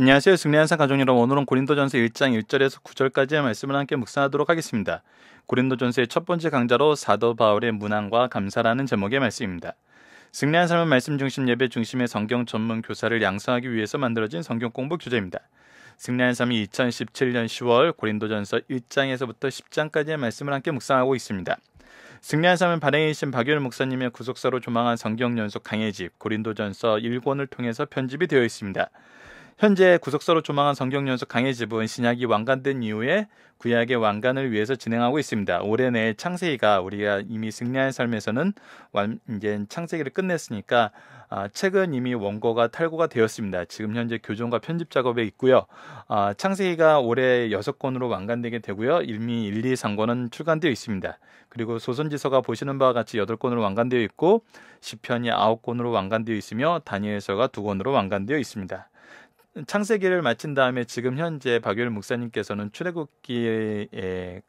안녕하세요. 승리한사 가족 여러분. 오늘은 고린도전서 1장 1절에서 9절까지의 말씀을 함께 묵상하도록 하겠습니다. 고린도전서의 첫 번째 강좌로 사도 바울의 문항과 감사라는 제목의 말씀입니다. 승리한 삶은 말씀 중심 예배 중심의 성경 전문 교사를 양성하기 위해서 만들어진 성경 공부 교재입니다. 승리한 삶이 2017년 10월 고린도전서 1장에서부터 10장까지의 말씀을 함께 묵상하고 있습니다. 승리한 삶은 발행이신 박열 목사님의 구속사로 조망한 성경 연속 강해집 고린도전서 1권을 통해서 편집이 되어 있습니다. 현재 구속사로 조망한 성경연속 강의집은 신약이 완간된 이후에 구약의 완간을 위해서 진행하고 있습니다. 올해 내 창세기가 우리가 이미 승리한 삶에서는 완, 이제 창세기를 끝냈으니까 아, 책은 이미 원고가 탈고가 되었습니다. 지금 현재 교정과 편집 작업에 있고요. 아, 창세기가 올해 6권으로 완간되게 되고요. 일미 1, 2, 3권은 출간되어 있습니다. 그리고 소선지서가 보시는 바와 같이 8권으로 완간되어 있고 시편이 9권으로 완간되어 있으며 다니엘서가 2권으로 완간되어 있습니다. 창세기를 마친 다음에 지금 현재 박유일 목사님께서는 출애굽기의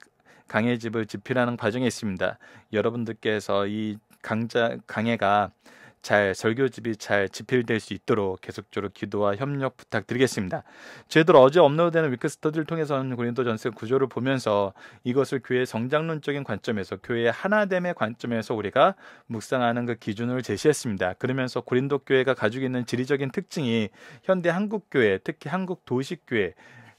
강해 집을 집필하는 과정에 있습니다. 여러분들께서 이 강자 강해가 잘 설교집이 잘 집필될 수 있도록 계속적으로 기도와 협력 부탁드리겠습니다. 저희들 어제 업로드되는 위크스터디를 통해서는 고린도전세 구조를 보면서 이것을 교회의 성장론적인 관점에서 교회의 하나됨의 관점에서 우리가 묵상하는 그 기준을 제시했습니다. 그러면서 고린도 교회가 가지고 있는 지리적인 특징이 현대 한국 교회, 특히 한국 도시 교회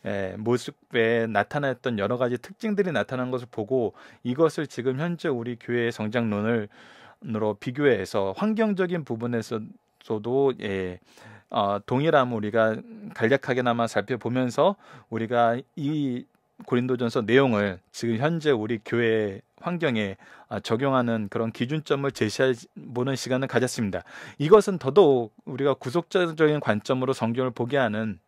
예, 모습에 나타났던 여러 가지 특징들이 나타난 것을 보고 이것을 지금 현재 우리 교회의 성장론을 으로 비교해서 환경적인 부분에서도 예, 어, 동일함 우리가 간략하게나마 살펴보면서 우리가 이 고린도전서 내용을 지금 현재 우리 교회 환경에 아, 적용하는 그런 기준점을 제시해 보는 시간을 가졌습니다. 이것은 더더욱 우리가 구속적인 관점으로 성경을 보게 하는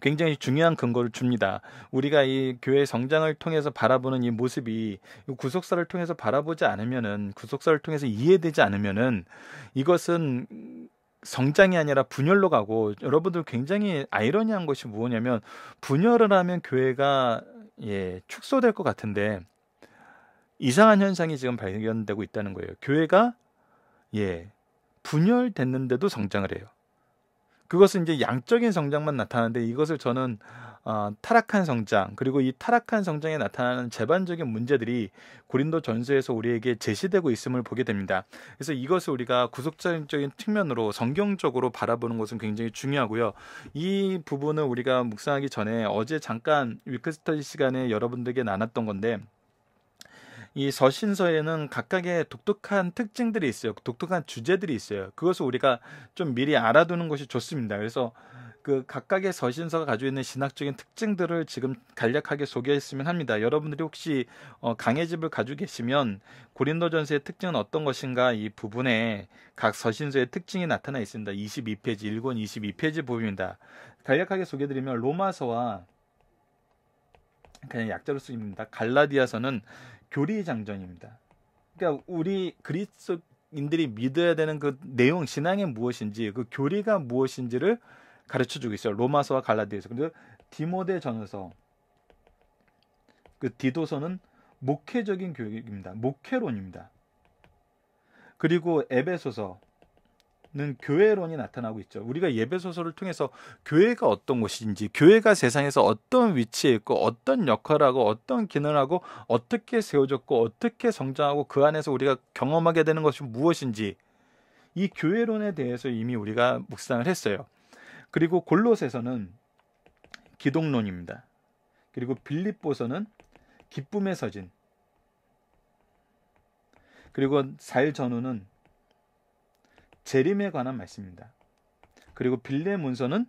굉장히 중요한 근거를 줍니다. 우리가 이 교회 성장을 통해서 바라보는 이 모습이 구속사를 통해서 바라보지 않으면은 구속사를 통해서 이해되지 않으면은 이것은 성장이 아니라 분열로 가고 여러분들 굉장히 아이러니한 것이 무엇냐면 분열을 하면 교회가 예, 축소될 것 같은데 이상한 현상이 지금 발견되고 있다는 거예요. 교회가 예, 분열됐는데도 성장을 해요. 그것은 이제 양적인 성장만 나타나는데 이것을 저는 어, 타락한 성장 그리고 이 타락한 성장에 나타나는 재반적인 문제들이 고린도 전서에서 우리에게 제시되고 있음을 보게 됩니다. 그래서 이것을 우리가 구속적인 측면으로 성경적으로 바라보는 것은 굉장히 중요하고요. 이 부분을 우리가 묵상하기 전에 어제 잠깐 위크스터디 시간에 여러분들에게 나눴던 건데 이 서신서에는 각각의 독특한 특징들이 있어요. 그 독특한 주제들이 있어요. 그것을 우리가 좀 미리 알아두는 것이 좋습니다. 그래서 그 각각의 서신서가 가지고 있는 신학적인 특징들을 지금 간략하게 소개했으면 합니다. 여러분들이 혹시 어, 강의집을 가지고 계시면 고린도전서의 특징은 어떤 것인가 이 부분에 각 서신서의 특징이 나타나 있습니다. 22페이지 1권 22페이지 부분입니다. 간략하게 소개드리면 해 로마서와 그냥 약자로 쓰입니다. 갈라디아서는 교리 장전입니다. 그러니까 우리 그리스도인들이 믿어야 되는 그 내용 신앙이 무엇인지 그 교리가 무엇인지를 가르쳐 주고 있어요. 로마서와 갈라디아서. 근데 디모데 전서 그 디도서는 목회적인 교육입니다. 목회론입니다. 그리고 에베소서 는 교회론이 나타나고 있죠. 우리가 예배 소설을 통해서 교회가 어떤 곳인지 교회가 세상에서 어떤 위치에 있고 어떤 역할하고 어떤 기능 하고 어떻게 세워졌고 어떻게 성장하고 그 안에서 우리가 경험하게 되는 것이 무엇인지 이 교회론에 대해서 이미 우리가 묵상을 했어요. 그리고 골로에서는 기독론입니다. 그리고 빌립보서는 기쁨의 서진. 그리고 살 전후는 재림에 관한 말씀입니다. 그리고 빌레문서는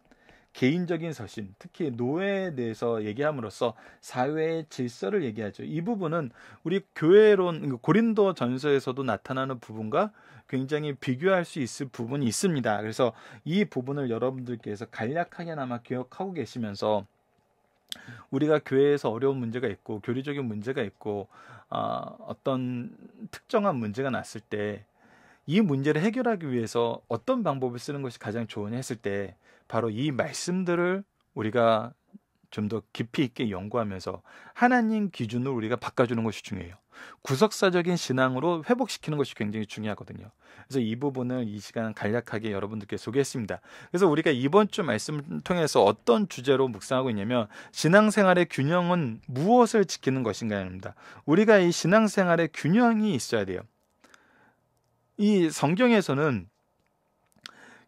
개인적인 서신, 특히 노예에 대해서 얘기함으로써 사회의 질서를 얘기하죠. 이 부분은 우리 교회론 그러니까 고린도 전서에서도 나타나는 부분과 굉장히 비교할 수 있을 부분이 있습니다. 그래서 이 부분을 여러분들께서 간략하게나마 기억하고 계시면서 우리가 교회에서 어려운 문제가 있고 교리적인 문제가 있고 어, 어떤 특정한 문제가 났을 때이 문제를 해결하기 위해서 어떤 방법을 쓰는 것이 가장 좋으냐 했을 때 바로 이 말씀들을 우리가 좀 더 깊이 있게 연구하면서 하나님 기준으로 우리가 바꿔주는 것이 중요해요. 구석사적인 신앙으로 회복시키는 것이 굉장히 중요하거든요. 그래서 이 부분을 이 시간 간략하게 여러분들께 소개했습니다. 그래서 우리가 이번 주 말씀을 통해서 어떤 주제로 묵상하고 있냐면 신앙생활의 균형은 무엇을 지키는 것인가입니다. 우리가 이 신앙생활의 균형이 있어야 돼요. 이 성경에서는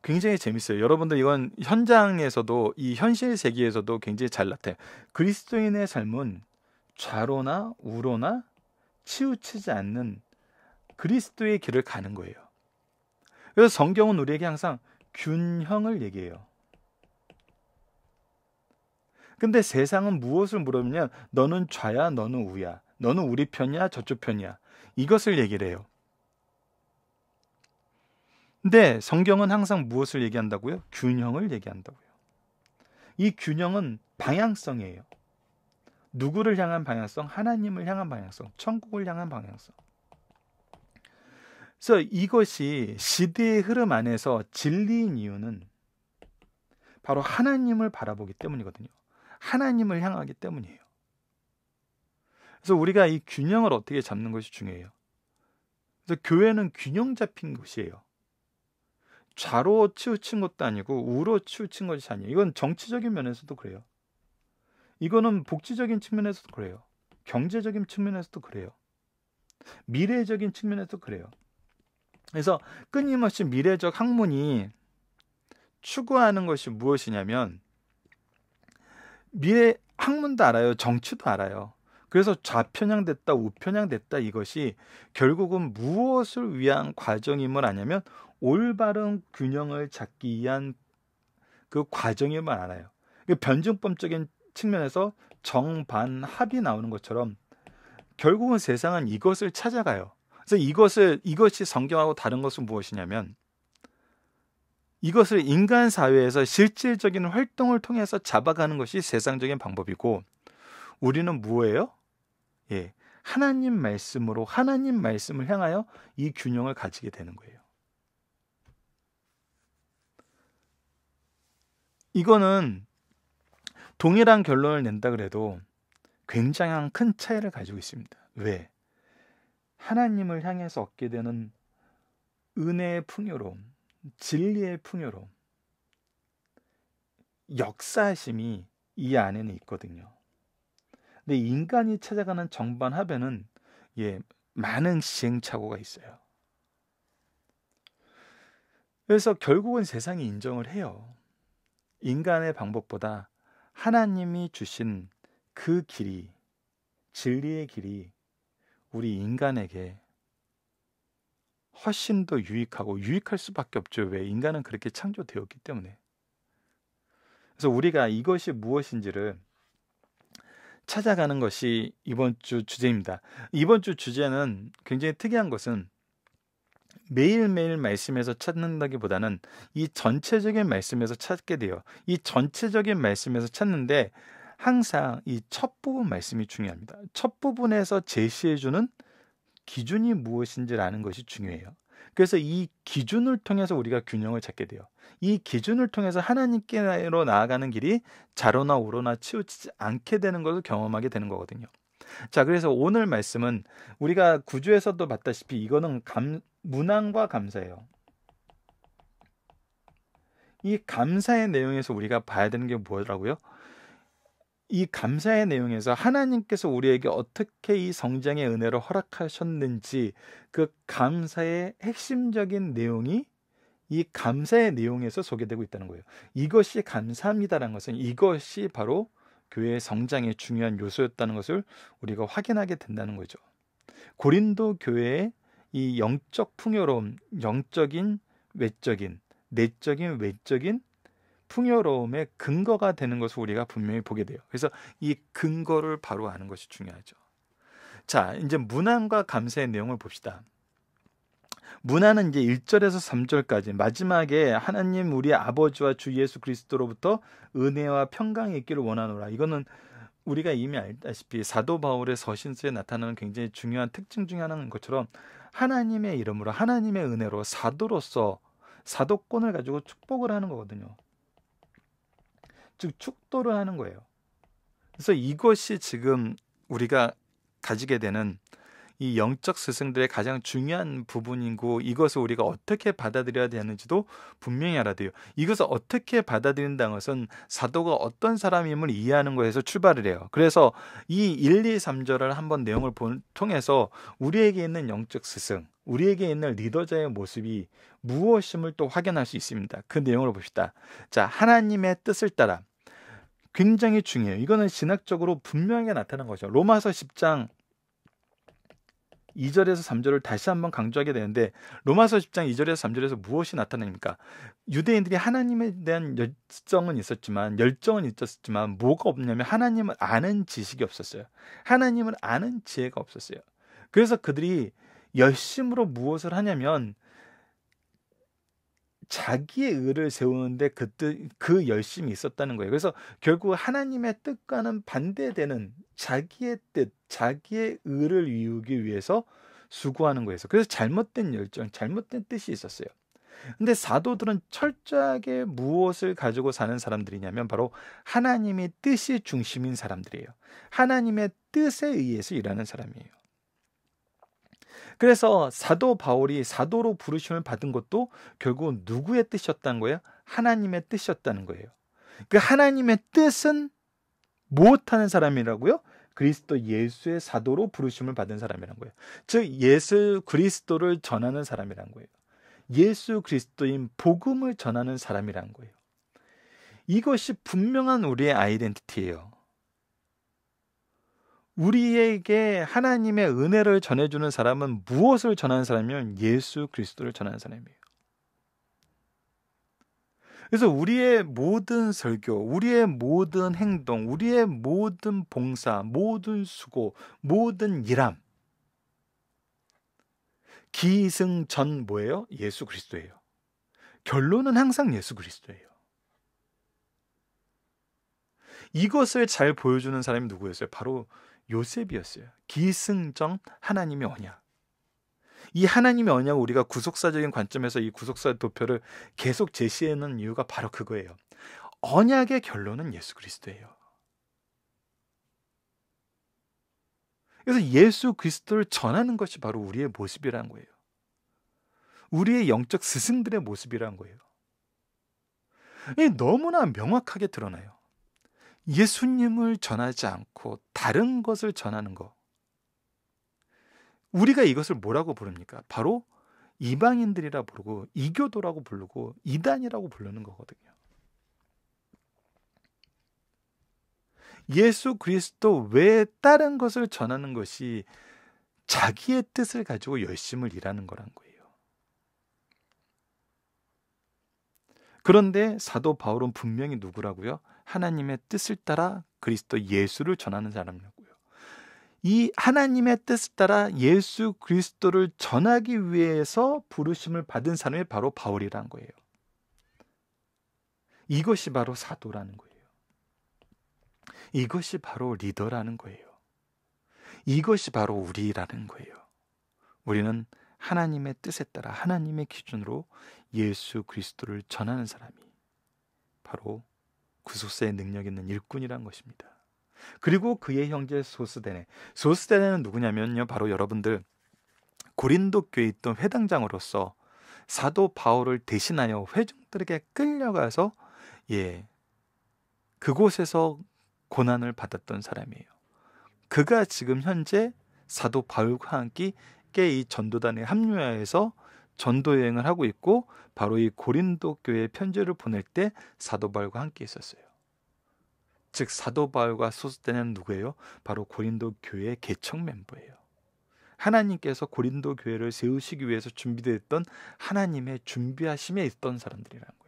굉장히 재밌어요. 여러분들 이건 현장에서도 이 현실 세계에서도 굉장히 잘 나타요. 그리스도인의 삶은 좌로나 우로나 치우치지 않는 그리스도의 길을 가는 거예요. 그래서 성경은 우리에게 항상 균형을 얘기해요. 근데 세상은 무엇을 물으면 너는 좌야, 너는 우야, 너는 우리 편이야, 저쪽 편이야. 이것을 얘기를 해요. 근데 성경은 항상 무엇을 얘기한다고요? 균형을 얘기한다고요. 이 균형은 방향성이에요. 누구를 향한 방향성? 하나님을 향한 방향성, 천국을 향한 방향성. 그래서 이것이 시대의 흐름 안에서 진리인 이유는 바로 하나님을 바라보기 때문이거든요. 하나님을 향하기 때문이에요. 그래서 우리가 이 균형을 어떻게 잡는 것이 중요해요. 그래서 교회는 균형 잡힌 곳이에요. 좌로 치우친 것도 아니고 우로 치우친 것이 아니에요. 이건 정치적인 면에서도 그래요. 이거는 복지적인 측면에서도 그래요. 경제적인 측면에서도 그래요. 미래적인 측면에서도 그래요. 그래서 끊임없이 미래적 학문이 추구하는 것이 무엇이냐면 미래 학문도 알아요. 정치도 알아요. 그래서 좌편향됐다, 우편향됐다 이것이 결국은 무엇을 위한 과정임을 아냐면 올바른 균형을 찾기 위한 그 과정임을 알아요. 그러니까 변증법적인 측면에서 정반합이 나오는 것처럼 결국은 세상은 이것을 찾아가요. 그래서 이것을 이것이 성경하고 다른 것은 무엇이냐면 이것을 인간 사회에서 실질적인 활동을 통해서 잡아가는 것이 세상적인 방법이고 우리는 뭐예요? 예. 하나님 말씀으로 하나님 말씀을 향하여 이 균형을 가지게 되는 거예요. 이거는 동일한 결론을 낸다 그래도 굉장한큰 차이를 가지고 있습니다. 왜? 하나님을 향해서 얻게 되는 은혜의 풍요로움, 진리의 풍요로움, 역사심이 이 안에는 있거든요. 근데 인간이 찾아가는 정반 합에는 예, 많은 시행착오가 있어요. 그래서 결국은 세상이 인정을 해요. 인간의 방법보다 하나님이 주신 그 길이, 진리의 길이 우리 인간에게 훨씬 더 유익하고 유익할 수밖에 없죠. 왜? 인간은 그렇게 창조되었기 때문에. 그래서 우리가 이것이 무엇인지를 찾아가는 것이 이번 주 주제입니다. 이번 주 주제는 굉장히 특이한 것은 매일매일 말씀에서 찾는다기보다는 이 전체적인 말씀에서 찾게 돼요. 이 전체적인 말씀에서 찾는데 항상 이 첫 부분 말씀이 중요합니다. 첫 부분에서 제시해주는 기준이 무엇인지를 아는 것이 중요해요. 그래서 이 기준을 통해서 우리가 균형을 찾게 돼요. 이 기준을 통해서 하나님께로 나아가는 길이 자로나 우로나 치우치지 않게 되는 것을 경험하게 되는 거거든요. 자, 그래서 오늘 말씀은 우리가 구주에서도 봤다시피 이거는 감, 문항과 감사예요. 이 감사의 내용에서 우리가 봐야 되는 게 뭐라고요? 이 감사의 내용에서 하나님께서 우리에게 어떻게 이 성장의 은혜를 허락하셨는지 그 감사의 핵심적인 내용이 이 감사의 내용에서 소개되고 있다는 거예요. 이것이 감사합니다라는 것은 이것이 바로 교회의 성장의 중요한 요소였다는 것을 우리가 확인하게 된다는 거죠. 고린도 교회의 이 영적 풍요로움, 영적인 외적인, 내적인 외적인 풍요로움의 근거가 되는 것을 우리가 분명히 보게 돼요. 그래서 이 근거를 바로 아는 것이 중요하죠. 자, 이제 문안과 감사의 내용을 봅시다. 문안은 이제 1절에서 3절까지 마지막에 하나님 우리 아버지와 주 예수 그리스도로부터 은혜와 평강이 있기를 원하노라. 이거는 우리가 이미 알다시피 사도 바울의 서신서에 나타나는 굉장히 중요한 특징 중에 하나인 것처럼 하나님의 이름으로 하나님의 은혜로 사도로서 사도권을 가지고 축복을 하는 거거든요. 즉 축도를 하는 거예요. 그래서 이것이 지금 우리가 가지게 되는 이 영적 스승들의 가장 중요한 부분이고 이것을 우리가 어떻게 받아들여야 되는지도 분명히 알아야 돼요. 이것을 어떻게 받아들인다는 것은 사도가 어떤 사람임을 이해하는 것에서 출발을 해요. 그래서 이 1, 2, 3절을 한번 내용을 통해서 우리에게 있는 영적 스승, 우리에게 있는 리더자의 모습이 무엇임을 또 확인할 수 있습니다. 그 내용을 봅시다. 자, 하나님의 뜻을 따라 굉장히 중요해요. 이거는 신학적으로 분명하게 나타난 거죠. 로마서 10장 2절에서 3절을 다시 한번 강조하게 되는데 로마서 10장 2절에서 3절에서 무엇이 나타나니까 유대인들이 하나님에 대한 열정은 있었지만 열정은 있었지만 뭐가 없냐면 하나님을 아는 지식이 없었어요. 하나님을 아는 지혜가 없었어요. 그래서 그들이 열심으로 무엇을 하냐면 자기의 의를 세우는데 그뜻 그 열심이 있었다는 거예요. 그래서 결국 하나님의 뜻과는 반대되는 자기의 뜻, 자기의 의를 이루기 위해서 수고하는 거예요 그래서 잘못된 열정, 잘못된 뜻이 있었어요. 근데 사도들은 철저하게 무엇을 가지고 사는 사람들이냐면 바로 하나님의 뜻이 중심인 사람들이에요. 하나님의 뜻에 의해서 일하는 사람이에요. 그래서 사도 바울이 사도로 부르심을 받은 것도 결국 누구의 뜻이었다는 거예요? 하나님의 뜻이었다는 거예요. 그 하나님의 뜻은 무엇하는 사람이라고요? 그리스도 예수의 사도로 부르심을 받은 사람이란 거예요. 즉 예수 그리스도를 전하는 사람이란 거예요. 예수 그리스도인 복음을 전하는 사람이란 거예요. 이것이 분명한 우리의 아이덴티티예요. 우리에게 하나님의 은혜를 전해주는 사람은 무엇을 전하는 사람이면 예수 그리스도를 전하는 사람이에요. 그래서 우리의 모든 설교, 우리의 모든 행동, 우리의 모든 봉사, 모든 수고, 모든 일함, 기승전 뭐예요? 예수 그리스도예요. 결론은 항상 예수 그리스도예요. 이것을 잘 보여주는 사람이 누구였어요? 바로 요셉이었어요. 기승전 하나님의 언약. 이 하나님의 언약 우리가 구속사적인 관점에서 이 구속사 도표를 계속 제시해 놓 이유가 바로 그거예요. 언약의 결론은 예수 그리스도예요. 그래서 예수 그리스도를 전하는 것이 바로 우리의 모습이라 거예요. 우리의 영적 스승들의 모습이라 거예요. 너무나 명확하게 드러나요. 예수님을 전하지 않고 다른 것을 전하는 것. 우리가 이것을 뭐라고 부릅니까? 바로 이방인들이라 부르고 이교도라고 부르고 이단이라고 부르는 거거든요. 예수 그리스도 외에 다른 것을 전하는 것이 자기의 뜻을 가지고 열심을 일하는 거란 거예요. 그런데 사도 바울은 분명히 누구라고요? 하나님의 뜻을 따라 그리스도 예수를 전하는 사람이라고요. 이 하나님의 뜻을 따라 예수 그리스도를 전하기 위해서 부르심을 받은 사람이 바로 바울이라 거예요. 이것이 바로 사도라는 거예요. 이것이 바로 리더라는 거예요. 이것이 바로 우리라는 거예요. 우리는 하나님의 뜻에 따라 하나님의 기준으로 예수 그리스도를 전하는 사람이 바로 구소스의 능력 있는 일꾼이란 것입니다. 그리고 그의 형제 소스데네. 소스데네는 누구냐면요. 바로 여러분들 고린도 교에 있던 회당장으로서 사도 바울을 대신하여 회중들에게 끌려가서 예. 그곳에서 고난을 받았던 사람이에요. 그가 지금 현재 사도 바울과 함께 이 전도단에 합류하여서 전도 여행을 하고 있고 바로 이 고린도 교회에 편지를 보낼 때 사도 바울과 함께 있었어요. 즉 사도 바울과 소스데는 누구예요? 바로 고린도 교회 의 개척 멤버예요. 하나님께서 고린도 교회를 세우시기 위해서 준비되었던 하나님의 준비하심에 있던 사람들이라는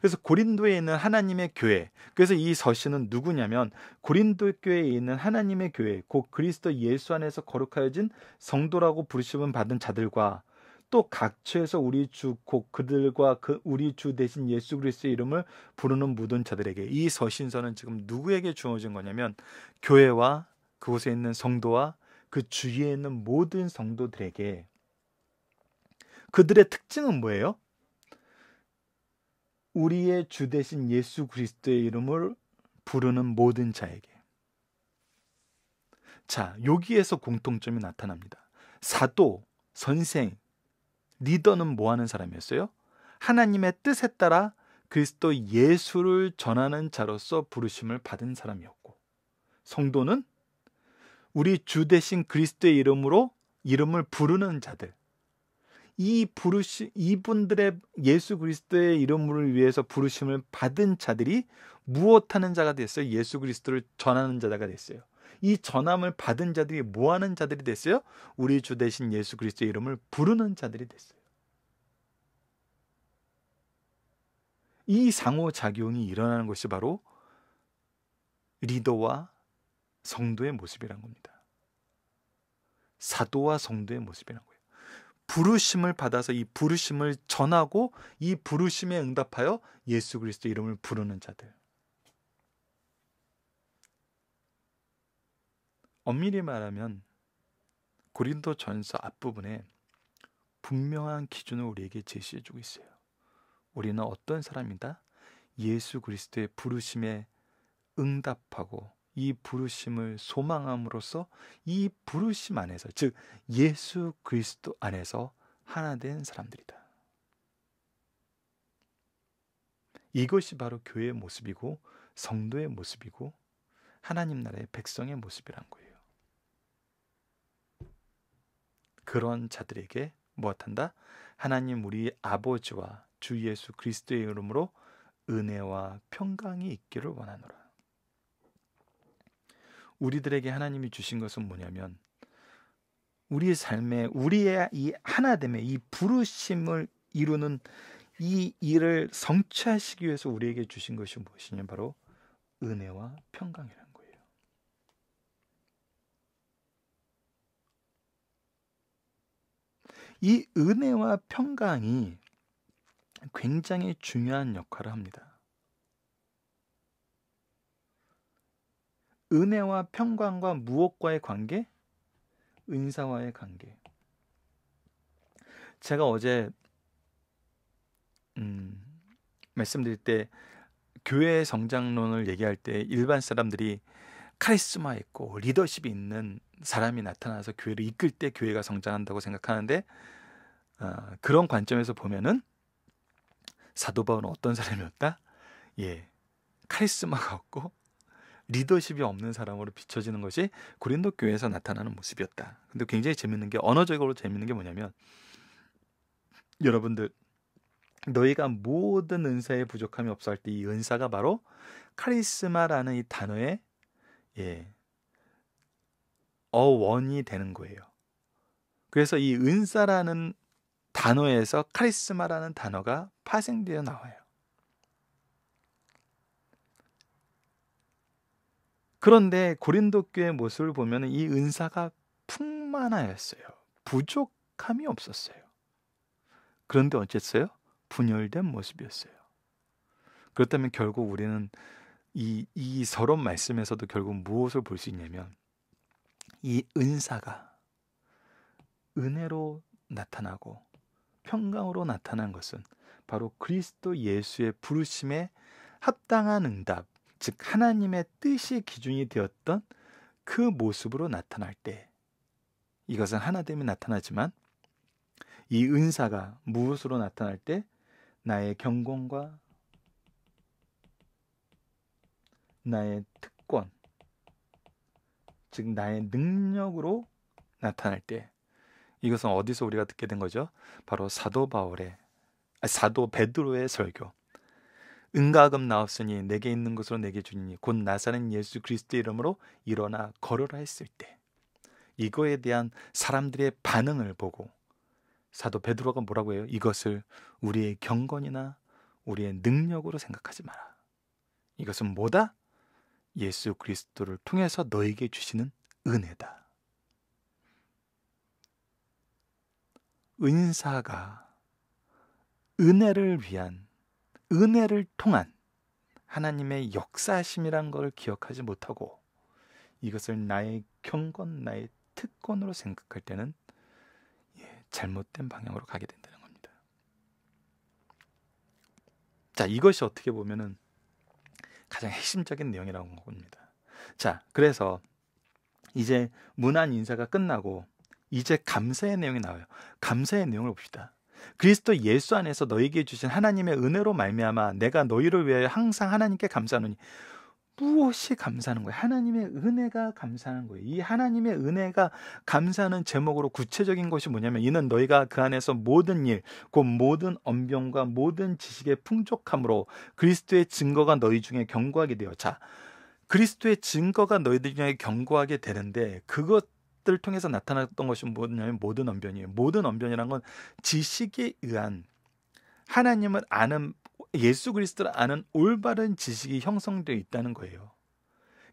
그래서 고린도에 있는 하나님의 교회. 그래서 이 서신은 누구냐면 고린도 교회에 있는 하나님의 교회, 곧 그리스도 예수 안에서 거룩하여진 성도라고 부르심을 받은 자들과 또 각처에서 우리 주 곧 그들과 그 우리 주 대신 예수 그리스도의 이름을 부르는 모든 자들에게 이 서신서는 지금 누구에게 주어진 거냐면 교회와 그곳에 있는 성도와 그 주위에 있는 모든 성도들에게 그들의 특징은 뭐예요? 우리의 주 대신 예수 그리스도의 이름을 부르는 모든 자에게. 자, 여기에서 공통점이 나타납니다. 사도, 선생, 리더는 뭐 하는 사람이었어요? 하나님의 뜻에 따라 그리스도 예수를 전하는 자로서 부르심을 받은 사람이었고, 성도는 우리 주 대신 그리스도의 이름으로 이름을 부르는 자들, 이 부르시 이분들의 예수 그리스도의 이름을 위해서 부르심을 받은 자들이 무엇하는 자가 됐어요? 예수 그리스도를 전하는 자가 됐어요. 이 전함을 받은 자들이 뭐 하는 자들이 됐어요? 우리 주 대신 예수 그리스도의 이름을 부르는 자들이 됐어요. 이 상호작용이 일어나는 것이 바로 리더와 성도의 모습이란 겁니다. 사도와 성도의 모습이란 거예요. 부르심을 받아서 이 부르심을 전하고 이 부르심에 응답하여 예수 그리스도 이름을 부르는 자들. 엄밀히 말하면 고린도 전서 앞부분에 분명한 기준을 우리에게 제시해 주고 있어요. 우리는 어떤 사람이다? 예수 그리스도의 부르심에 응답하고 이 부르심을 소망함으로써 이 부르심 안에서 즉 예수 그리스도 안에서 하나 된 사람들이다. 이것이 바로 교회의 모습이고 성도의 모습이고 하나님 나라의 백성의 모습이란 거예요. 그런 자들에게 무엇한다? 하나님 우리 아버지와 주 예수 그리스도의 이름으로 은혜와 평강이 있기를 원하노라. 우리들에게 하나님이 주신 것은 뭐냐면 우리의 삶에 우리의 이 하나됨에 이 부르심을 이루는 이 일을 성취하시기 위해서 우리에게 주신 것이 무엇이냐 바로 은혜와 평강이라는 거예요. 이 은혜와 평강이 굉장히 중요한 역할을 합니다. 은혜와 평강과 무엇과의 관계? 은사와의 관계. 제가 어제 음, 말씀드릴 때 교회의 성장론을 얘기할 때 일반 사람들이 카리스마 있고 리더십이 있는 사람이 나타나서 교회를 이끌 때 교회가 성장한다고 생각하는데 어, 그런 관점에서 보면은 사도 바울은 어떤 사람이었다? 예, 카리스마가 없고 리더십이 없는 사람으로 비춰지는 것이 고린도 교회에서 나타나는 모습이었다. 근데 굉장히 재밌는 게 언어적으로 재밌는 게 뭐냐면 여러분들 너희가 모든 은사에 부족함이 없어 할 때 이 은사가 바로 카리스마라는 이 단어의 예, 어원이 되는 거예요. 그래서 이 은사라는 단어에서 카리스마라는 단어가 파생되어 나와요. 그런데 고린도 교회 모습을 보면 이 은사가 풍만하였어요. 부족함이 없었어요. 그런데 어쨌어요? 분열된 모습이었어요. 그렇다면 결국 우리는 이, 이 서론 말씀에서도 결국 무엇을 볼 수 있냐면 이 은사가 은혜로 나타나고 평강으로 나타난 것은 바로 그리스도 예수의 부르심에 합당한 응답, 즉 하나님의 뜻이 기준이 되었던 그 모습으로 나타날 때 이것은 하나 되면 나타나지만 이 은사가 무엇으로 나타날 때 나의 경건과 나의 특권 즉 나의 능력으로 나타날 때 이것은 어디서 우리가 듣게 된 거죠? 바로 사도 바울의 사도 베드로의 설교 응가금나왔으니 내게 있는 것으로 내게 주니 곧 나사는 예수 그리스도의 이름으로 일어나 걸으라 했을 때 이거에 대한 사람들의 반응을 보고 사도 베드로가 뭐라고 해요? 이것을 우리의 경건이나 우리의 능력으로 생각하지 마라. 이것은 뭐다? 예수 그리스도를 통해서 너에게 주시는 은혜다. 은사가 은혜를 위한 은혜를 통한 하나님의 역사심이란 것을 기억하지 못하고 이것을 나의 경건, 나의 특권으로 생각할 때는 예, 잘못된 방향으로 가게 된다는 겁니다. 자, 이것이 어떻게 보면은 가장 핵심적인 내용이라고 봅니다. 자, 그래서 이제 문안 인사가 끝나고 이제 감사의 내용이 나와요. 감사의 내용을 봅시다. 그리스도 예수 안에서 너희에게 주신 하나님의 은혜로 말미암아 내가 너희를 위해 항상 하나님께 감사하노니 무엇이 감사하는 거예요? 하나님의 은혜가 감사하는 거예요. 이 하나님의 은혜가 감사하는 제목으로 구체적인 것이 뭐냐면 이는 너희가 그 안에서 모든 일, 곧 모든 언병과 모든 지식의 풍족함으로 그리스도의 증거가 너희 중에 견고하게 되어 자. 그리스도의 증거가 너희들 중에 견고하게 되는데 그것 것들을 통해서 나타났던 것이 뭐냐면 모든 언변이에요. 모든 언변이란 건 지식에 의한 하나님을 아는 예수 그리스도를 아는 올바른 지식이 형성되어 있다는 거예요.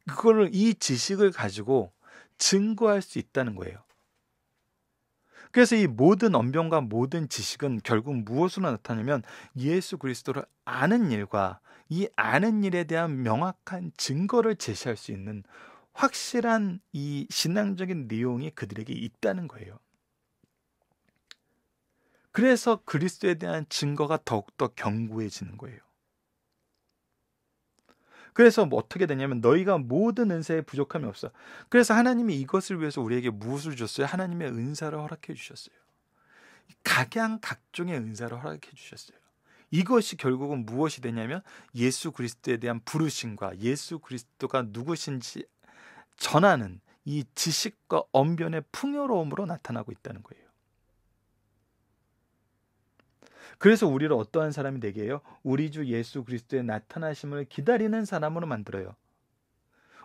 그거를 이 지식을 가지고 증거할 수 있다는 거예요. 그래서 이 모든 언변과 모든 지식은 결국 무엇으로 나타나면 예수 그리스도를 아는 일과 이 아는 일에 대한 명확한 증거를 제시할 수 있는 확실한 이 신앙적인 내용이 그들에게 있다는 거예요. 그래서 그리스도에 대한 증거가 더욱더 견고해지는 거예요. 그래서 뭐 어떻게 되냐면 너희가 모든 은사에 부족함이 없어. 그래서 하나님이 이것을 위해서 우리에게 무엇을 줬어요? 하나님의 은사를 허락해 주셨어요. 각양각종의 은사를 허락해 주셨어요. 이것이 결국은 무엇이 되냐면 예수 그리스도에 대한 부르심과 예수 그리스도가 누구신지 전하는 이 지식과 언변의 풍요로움으로 나타나고 있다는 거예요. 그래서 우리를 어떠한 사람이 되게 해요? 우리 주 예수 그리스도의 나타나심을 기다리는 사람으로 만들어요.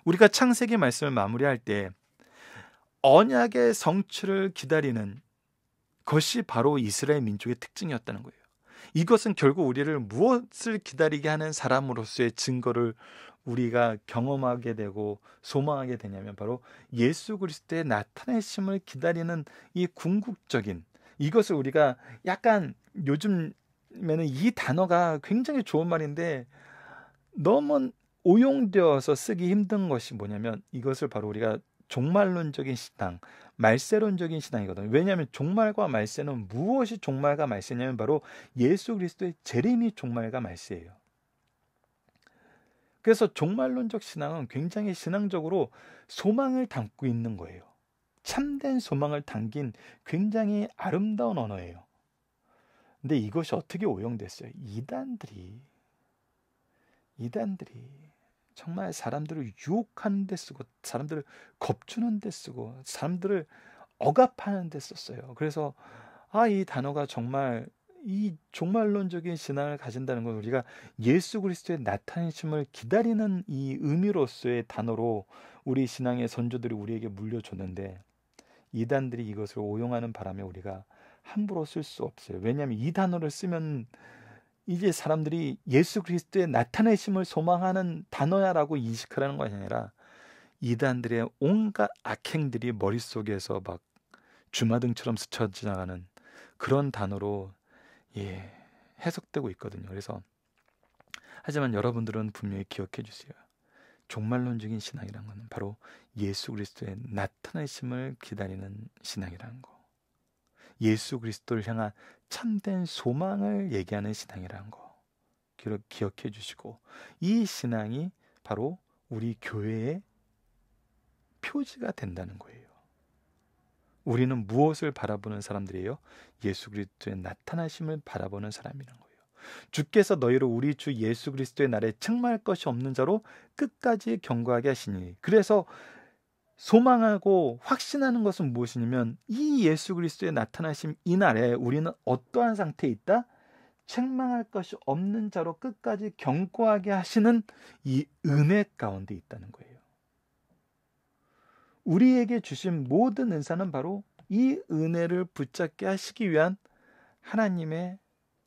우리가 창세기 말씀을 마무리할 때 언약의 성취를 기다리는 것이 바로 이스라엘 민족의 특징이었다는 거예요. 이것은 결국 우리를 무엇을 기다리게 하는 사람으로서의 증거를 우리가 경험하게 되고 소망하게 되냐면 바로 예수 그리스도의 나타내심을 기다리는 이 궁극적인 이것을 우리가 약간 요즘에는 이 단어가 굉장히 좋은 말인데 너무 오용되어서 쓰기 힘든 것이 뭐냐면 이것을 바로 우리가 종말론적인 신앙, 말세론적인 신앙이거든요. 왜냐하면 종말과 말세는 무엇이 종말과 말세냐면 바로 예수 그리스도의 재림이 종말과 말세예요. 그래서 종말론적 신앙은 굉장히 신앙적으로 소망을 담고 있는 거예요. 참된 소망을 담긴 굉장히 아름다운 언어예요. 근데 이것이 어떻게 오용됐어요? 이단들이 이단들이 정말 사람들을 유혹하는 데 쓰고 사람들을 겁주는 데 쓰고 사람들을 억압하는 데 썼어요. 그래서 아 이 단어가 정말 이 종말론적인 신앙을 가진다는 건 우리가 예수 그리스도의 나타내심을 기다리는 이 의미로서의 단어로 우리 신앙의 선조들이 우리에게 물려줬는데 이단들이 이것을 오용하는 바람에 우리가 함부로 쓸 수 없어요. 왜냐하면 이 단어를 쓰면 이제 사람들이 예수 그리스도의 나타내심을 소망하는 단어야라고 인식하라는 것이 아니라 이단들의 온갖 악행들이 머릿속에서 막 주마등처럼 스쳐 지나가는 그런 단어로 예, 해석되고 있거든요. 그래서 하지만 여러분들은 분명히 기억해 주세요. 종말론적인 신앙이란 것은 바로 예수 그리스도의 나타나심을 기다리는 신앙이라는 거. 예수 그리스도를 향한 참된 소망을 얘기하는 신앙이라는 거. 기억해 주시고 이 신앙이 바로 우리 교회의 표지가 된다는 거예요. 우리는 무엇을 바라보는 사람들이에요? 예수 그리스도의 나타나심을 바라보는 사람이라 거예요. 주께서 너희로 우리 주 예수 그리스도의 날에 책망할 것이 없는 자로 끝까지 경고하게 하시니 그래서 소망하고 확신하는 것은 무엇이냐면 이 예수 그리스도의 나타나심 이 날에 우리는 어떠한 상태에 있다? 책망할 것이 없는 자로 끝까지 경고하게 하시는 이 은혜 가운데 있다는 거예요. 우리에게 주신 모든 은사는 바로 이 은혜를 붙잡게 하시기 위한 하나님의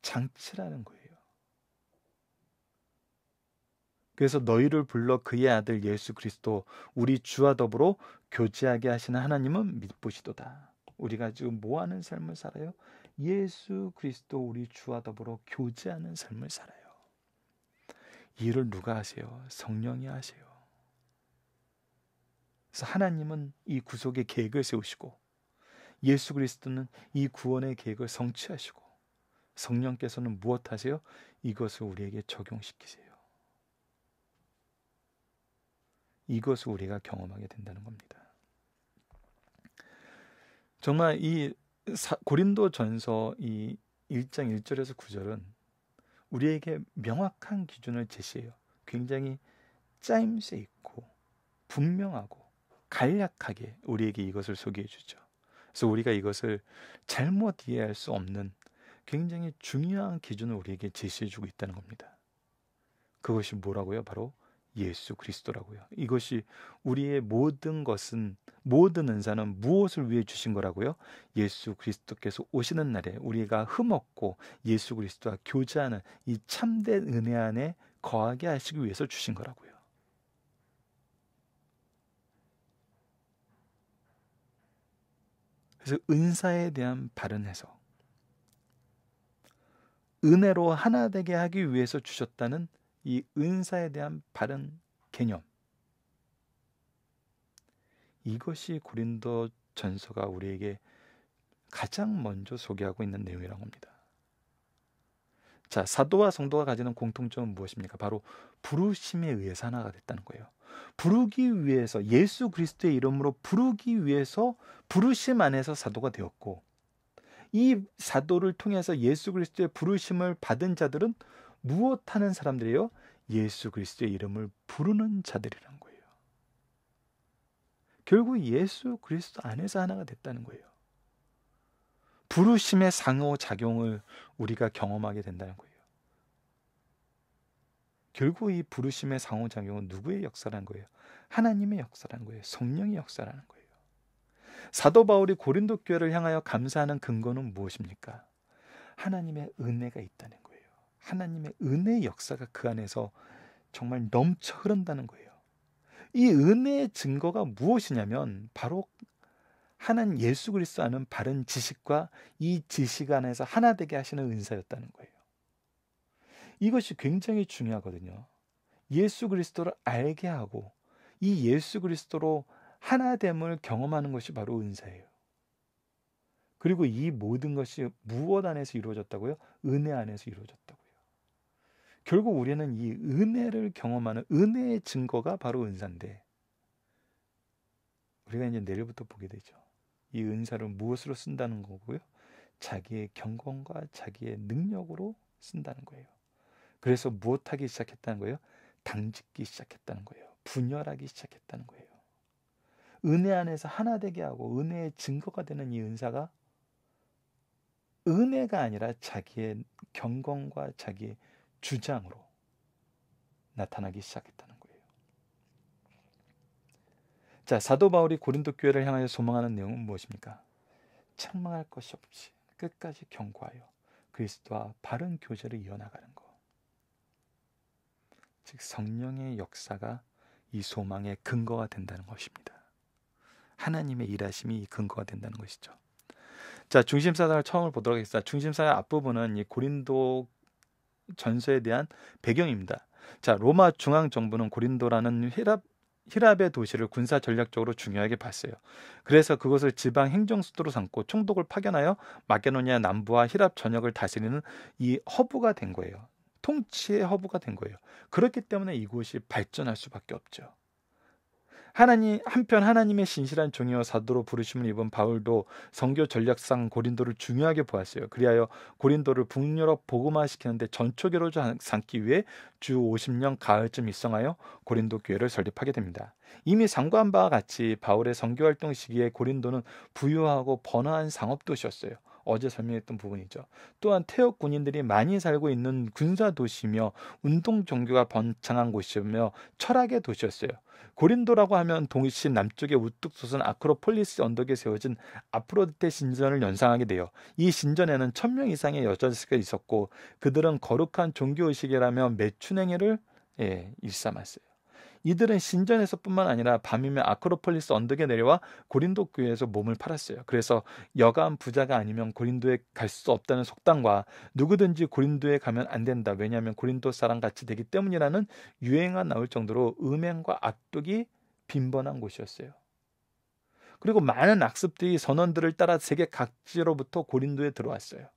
장치라는 거예요. 그래서 너희를 불러 그의 아들 예수 그리스도 우리 주와 더불어 교제하게 하시는 하나님은 믿보시도다. 우리가 지금 뭐 하는 삶을 살아요? 예수 그리스도 우리 주와 더불어 교제하는 삶을 살아요. 이 일을 누가 하세요? 성령이 하세요. 그래서 하나님은 이 구속의 계획을 세우시고 예수 그리스도는 이 구원의 계획을 성취하시고 성령께서는 무엇 하세요? 이것을 우리에게 적용시키세요. 이것을 우리가 경험하게 된다는 겁니다. 정말 이 고린도 전서 이 1장 1절에서 9절은 우리에게 명확한 기준을 제시해요. 굉장히 짜임새 있고 분명하고 간략하게 우리에게 이것을 소개해 주죠. 그래서 우리가 이것을 잘못 이해할 수 없는 굉장히 중요한 기준을 우리에게 제시해 주고 있다는 겁니다. 그것이 뭐라고요? 바로 예수 그리스도라고요. 이것이 우리의 모든 것은 모든 은사는 무엇을 위해 주신 거라고요? 예수 그리스도께서 오시는 날에 우리가 흠없고 예수 그리스도와 교제하는 이 참된 은혜 안에 거하게 하시기 위해서 주신 거라고요. 그래서 은사에 대한 바른 해석. 은혜로 하나 되게 하기 위해서 주셨다는 이 은사에 대한 바른 개념. 이것이 고린도 전서가 우리에게 가장 먼저 소개하고 있는 내용이란겁니다 자, 사도와 성도가 가지는 공통점은 무엇입니까? 바로 부르심에 의해서 하나가 됐다는 거예요. 부르기 위해서 예수 그리스도의 이름으로 부르기 위해서 부르심 안에서 사도가 되었고 이 사도를 통해서 예수 그리스도의 부르심을 받은 자들은 무엇 하는 사람들이에요? 예수 그리스도의 이름을 부르는 자들이란 거예요. 결국 예수 그리스도 안에서 하나가 됐다는 거예요. 부르심의 상호 작용을 우리가 경험하게 된다는 거예요. 결국 이 부르심의 상호작용은 누구의 역사라는 거예요? 하나님의 역사라는 거예요. 성령의 역사라는 거예요. 사도 바울이 고린도 교회를 향하여 감사하는 근거는 무엇입니까? 하나님의 은혜가 있다는 거예요. 하나님의 은혜의 역사가 그 안에서 정말 넘쳐 흐른다는 거예요. 이 은혜의 증거가 무엇이냐면 바로 하나님 예수 그리스도 아는 바른 지식과 이 지식 안에서 하나 되게 하시는 은사였다는 거예요. 이것이 굉장히 중요하거든요. 예수 그리스도를 알게 하고 이 예수 그리스도로 하나됨을 경험하는 것이 바로 은사예요. 그리고 이 모든 것이 무엇 안에서 이루어졌다고요? 은혜 안에서 이루어졌다고요. 결국 우리는 이 은혜를 경험하는 은혜의 증거가 바로 은사인데 우리가 이제 내일부터 보게 되죠. 이 은사를 무엇으로 쓴다는 거고요? 자기의 경건과 자기의 능력으로 쓴다는 거예요. 그래서 무엇하기 시작했다는 거예요? 당짓기 시작했다는 거예요. 분열하기 시작했다는 거예요. 은혜 안에서 하나 되게 하고 은혜의 증거가 되는 이 은사가 은혜가 아니라 자기의 경건과 자기의 주장으로 나타나기 시작했다는 거예요. 자, 사도 바울이 고린도 교회를 향하여 소망하는 내용은 무엇입니까? 책망할 것이 없이 끝까지 경고하여 그리스도와 바른 교제를 이어나가는 것. 즉 성령의 역사가 이 소망의 근거가 된다는 것입니다. 하나님의 일하심이 이 근거가 된다는 것이죠. 자, 중심 사단을 처음으로 보도록 하겠습니다. 중심 사단 앞부분은 이 고린도 전서에 대한 배경입니다. 자, 로마 중앙 정부는 고린도라는 히랍 히랍의 도시를 군사 전략적으로 중요하게 봤어요. 그래서 그것을 지방 행정 수도로 삼고 총독을 파견하여 마케노니아 남부와 히랍 전역을 다스리는 이 허브가 된 거예요. 통치의 허브가 된 거예요. 그렇기 때문에 이곳이 발전할 수밖에 없죠. 하나님 한편 하나님의 신실한 종이와 사도로 부르심을 입은 바울도 성교 전략상 고린도를 중요하게 보았어요. 그리하여 고린도를 북유럽 복음화시키는데 전초기로 삼기 위해 주 50년 가을쯤 입성하여 고린도 교회를 설립하게 됩니다. 이미 상고한 바와 같이 바울의 성교 활동 시기에 고린도는 부유하고 번화한 상업 도시였어요. 어제 설명했던 부분이죠. 또한 태국 군인들이 많이 살고 있는 군사 도시며 운동 종교가 번창한 곳이며 철학의 도시였어요. 고린도라고 하면 동시 남쪽에 우뚝 솟은 아크로폴리스 언덕에 세워진 아프로디테 신전을 연상하게 돼요. 이 신전에는 천명 이상의 여자들이 있었고 그들은 거룩한 종교 의식이라며 매춘 행위를 예, 일삼았어요. 이들은 신전에서뿐만 아니라 밤이면 아크로폴리스 언덕에 내려와 고린도 교회에서 몸을 팔았어요. 그래서 여간 부자가 아니면 고린도에 갈 수 없다는 속담과 누구든지 고린도에 가면 안 된다. 왜냐하면 고린도 사람 같이 되기 때문이라는 유행가 나올 정도로 음행과 악독이 빈번한 곳이었어요. 그리고 많은 악습들이 선원들을 따라 세계 각지로부터 고린도에 들어왔어요.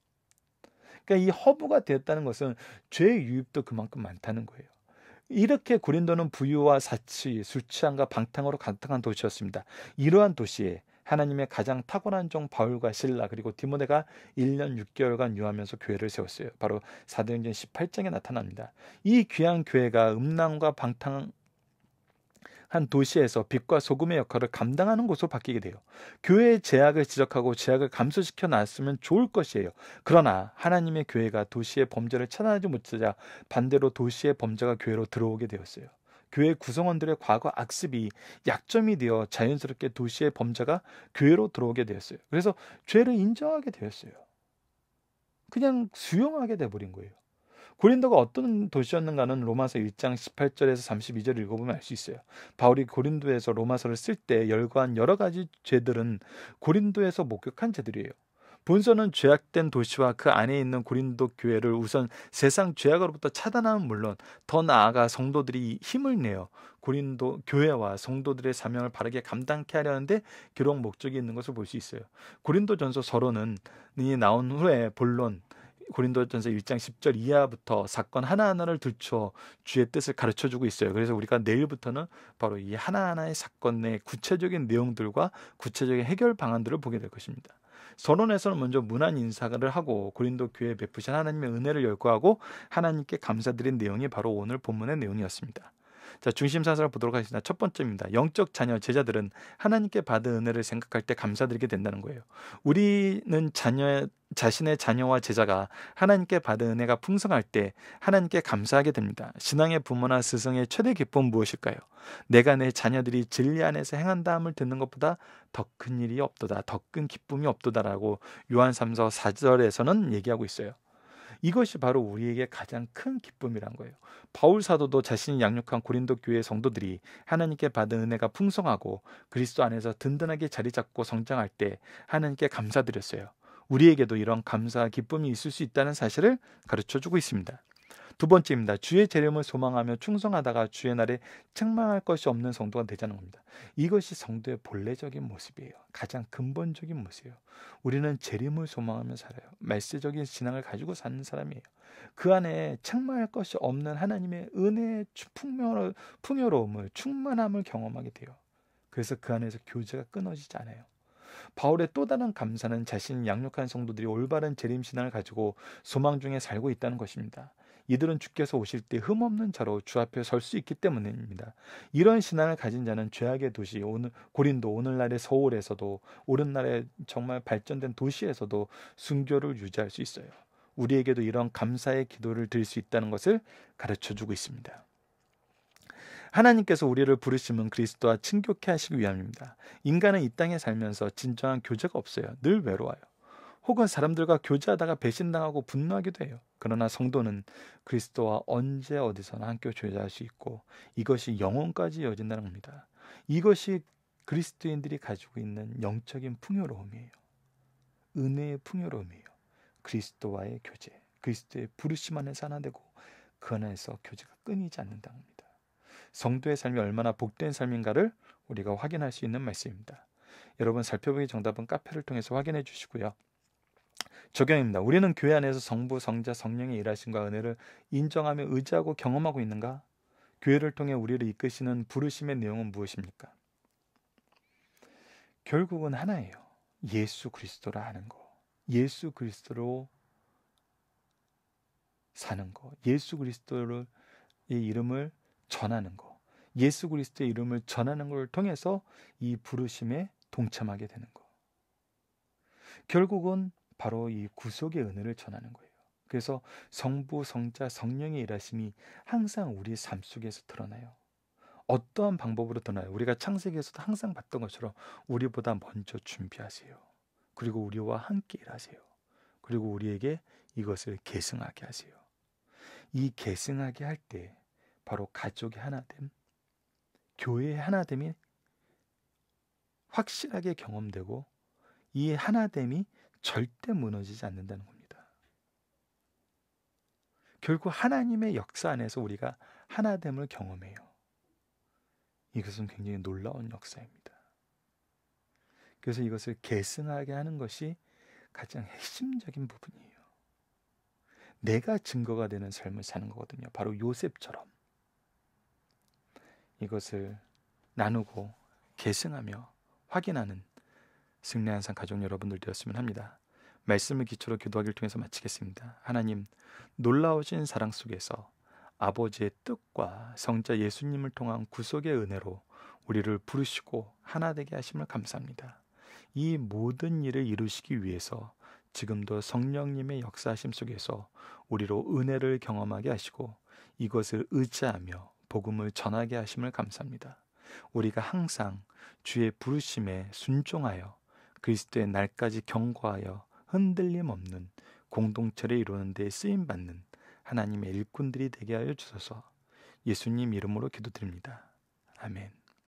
그러니까 이 허브가 되었다는 것은 죄의 유입도 그만큼 많다는 거예요. 이렇게 고린도는 부유와 사치, 술취함과 방탕으로 간득한 도시였습니다. 이러한 도시에 하나님의 가장 탁월한 종 바울과 신라 그리고 디모데가 1년 6개월간 유하면서 교회를 세웠어요. 바로 사도행전 18장에 나타납니다. 이 귀한 교회가 음란과 방탕 한 도시에서 빛과 소금의 역할을 감당하는 곳으로 바뀌게 돼요. 교회의 제약을 지적하고 제약을 감소시켜 놨으면 좋을 것이에요. 그러나 하나님의 교회가 도시의 범죄를 찾아내지 못하자 반대로 도시의 범죄가 교회로 들어오게 되었어요. 교회 구성원들의 과거 악습이 약점이 되어 자연스럽게 도시의 범죄가 교회로 들어오게 되었어요. 그래서 죄를 인정하게 되었어요. 그냥 수용하게 돼버린 거예요. 고린도가 어떤 도시였는가는 로마서 1장 18절에서 32절을 읽어보면 알 수 있어요. 바울이 고린도에서 로마서를 쓸 때 열거한 여러 가지 죄들은 고린도에서 목격한 죄들이에요. 본서는 죄악된 도시와 그 안에 있는 고린도 교회를 우선 세상 죄악으로부터 차단함은 물론 더 나아가 성도들이 힘을 내어 고린도 교회와 성도들의 사명을 바르게 감당케 하려는데 기록 목적이 있는 것을 볼 수 있어요. 고린도전서 서론은 이 나온 후에 본론 고린도전서 1장 10절 이하부터 사건 하나하나를 들춰 주의 뜻을 가르쳐 주고 있어요. 그래서 우리가 내일부터는 바로 이 하나하나의 사건의 구체적인 내용들과 구체적인 해결 방안들을 보게 될 것입니다. 선언에서는 먼저 문안 인사를 하고 고린도 교회에 베푸신 하나님의 은혜를 열거하고 하나님께 감사드린 내용이 바로 오늘 본문의 내용이었습니다. 자, 중심 사설을 보도록 하겠습니다. 첫 번째입니다. 영적 자녀 제자들은 하나님께 받은 은혜를 생각할 때 감사드리게 된다는 거예요. 우리는 자녀 자신의 자녀와 제자가 하나님께 받은 은혜가 풍성할 때 하나님께 감사하게 됩니다. 신앙의 부모나 스승의 최대 기쁨 무엇일까요? 내가 내 자녀들이 진리 안에서 행한다함을 듣는 것보다 더 큰 일이 없도다, 더 큰 기쁨이 없도다라고 요한 3서 4절에서는 얘기하고 있어요. 이것이 바로 우리에게 가장 큰 기쁨이란 거예요. 바울 사도도 자신이 양육한 고린도 교회 의 성도들이 하나님께 받은 은혜가 풍성하고 그리스도 안에서 든든하게 자리 잡고 성장할 때 하나님께 감사드렸어요. 우리에게도 이런 감사와 기쁨이 있을 수 있다는 사실을 가르쳐 주고 있습니다. 두 번째입니다. 주의 재림을 소망하며 충성하다가 주의 날에 책망할 것이 없는 성도가 되자는 겁니다. 이것이 성도의 본래적인 모습이에요. 가장 근본적인 모습이에요. 우리는 재림을 소망하며 살아요. 메시적인 신앙을 가지고 사는 사람이에요. 그 안에 책망할 것이 없는 하나님의 은혜의 풍요, 풍요로움을 충만함을 경험하게 돼요. 그래서 그 안에서 교제가 끊어지지 않아요. 바울의 또 다른 감사는 자신 양육한 성도들이 올바른 재림 신앙을 가지고 소망 중에 살고 있다는 것입니다. 이들은 주께서 오실 때 흠없는 자로 주 앞에 설 수 있기 때문입니다. 이런 신앙을 가진 자는 죄악의 도시 오늘 고린도 오늘날의 서울에서도 오늘날의 정말 발전된 도시에서도 순교를 유지할 수 있어요. 우리에게도 이런 감사의 기도를 드릴 수 있다는 것을 가르쳐 주고 있습니다. 하나님께서 우리를 부르심은 그리스도와 친교케 하시기 위함입니다. 인간은 이 땅에 살면서 진정한 교제가 없어요. 늘 외로워요. 혹은 사람들과 교제하다가 배신당하고 분노하기도 해요. 그러나 성도는 그리스도와 언제 어디서나 함께 교제할 수 있고 이것이 영혼까지 이어진다는 겁니다. 이것이 그리스도인들이 가지고 있는 영적인 풍요로움이에요. 은혜의 풍요로움이에요. 그리스도와의 교제, 그리스도의 부르심 안에서 하나 되고 그 안에서 교제가 끊이지 않는다는 겁니다. 성도의 삶이 얼마나 복된 삶인가를 우리가 확인할 수 있는 말씀입니다. 여러분 살펴보기 정답은 카페를 통해서 확인해 주시고요. 적용입니다. 우리는 교회 안에서 성부, 성자, 성령의 일하심과 은혜를 인정하며 의지하고 경험하고 있는가? 교회를 통해 우리를 이끄시는 부르심의 내용은 무엇입니까? 결국은 하나예요. 예수 그리스도라 하는 거. 예수 그리스도로 사는 거. 예수 그리스도의 이름을 전하는 거. 예수 그리스도의 이름을 전하는 걸 통해서 이 부르심에 동참하게 되는 거. 결국은 바로 이 구속의 은혜를 전하는 거예요. 그래서 성부, 성자, 성령의 일하심이 항상 우리삶 속에서 드러나요. 어떠한 방법으로 드러나요? 우리가 창세기에서도 항상 봤던 것처럼 우리보다 먼저 준비하세요. 그리고 우리와 함께 일하세요. 그리고 우리에게 이것을 계승하게 하세요. 이 계승하게 할 때 바로 가족의 하나됨, 교회의 하나됨이 확실하게 경험되고 이 하나됨이 절대 무너지지 않는다는 겁니다. 결국 하나님의 역사 안에서 우리가 하나됨을 경험해요. 이것은 굉장히 놀라운 역사입니다. 그래서 이것을 계승하게 하는 것이 가장 핵심적인 부분이에요. 내가 증거가 되는 삶을 사는 거거든요. 바로 요셉처럼 이것을 나누고 계승하며 확인하는 승리한 상 가족 여러분들 되었으면 합니다. 말씀을 기초로 기도하기를 통해서 마치겠습니다. 하나님, 놀라우신 사랑 속에서 아버지의 뜻과 성자 예수님을 통한 구속의 은혜로 우리를 부르시고 하나 되게 하심을 감사합니다. 이 모든 일을 이루시기 위해서 지금도 성령님의 역사하심 속에서 우리로 은혜를 경험하게 하시고 이것을 의지하며 복음을 전하게 하심을 감사합니다. 우리가 항상 주의 부르심에 순종하여 그리스도의 날까지 경고하여 흔들림 없는 공동체를 이루는 데 쓰임 받는 하나님의 일꾼들이 되게 하여 주소서. 예수님 이름으로 기도드립니다. 아멘.